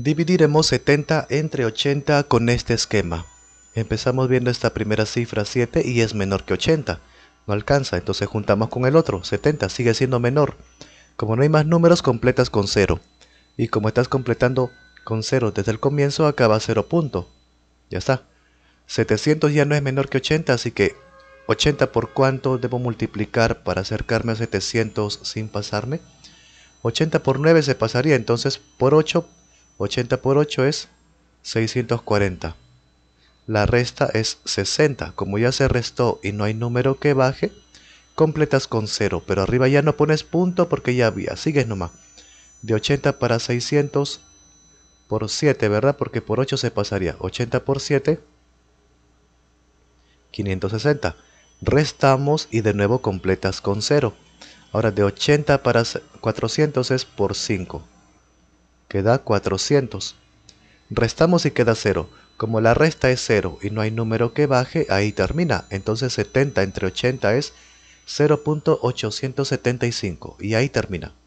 Dividiremos 70 entre 80 con este esquema. Empezamos viendo esta primera cifra 7 y es menor que 80. No alcanza, entonces juntamos con el otro, 70, sigue siendo menor. Como no hay más números, completas con 0. Y como estás completando con 0 desde el comienzo, acaba 0 punto. Ya está. 700 ya no es menor que 80, así que 80 por cuánto debo multiplicar para acercarme a 700 sin pasarme. 80 por 9 se pasaría, entonces por 8 80 por 8 es 640. La resta es 60. Como ya se restó y no hay número que baje, completas con 0. Pero arriba ya no pones punto porque ya había. Sigues nomás. De 80 para 600 por 7, ¿verdad? Porque por 8 se pasaría. 80 por 7, 560. Restamos y de nuevo completas con 0. Ahora de 80 para 400 es por 5 queda 400. Restamos y queda 0. Como la resta es 0 y no hay número que baje, ahí termina. Entonces 70 entre 80 es 0.875 y ahí termina.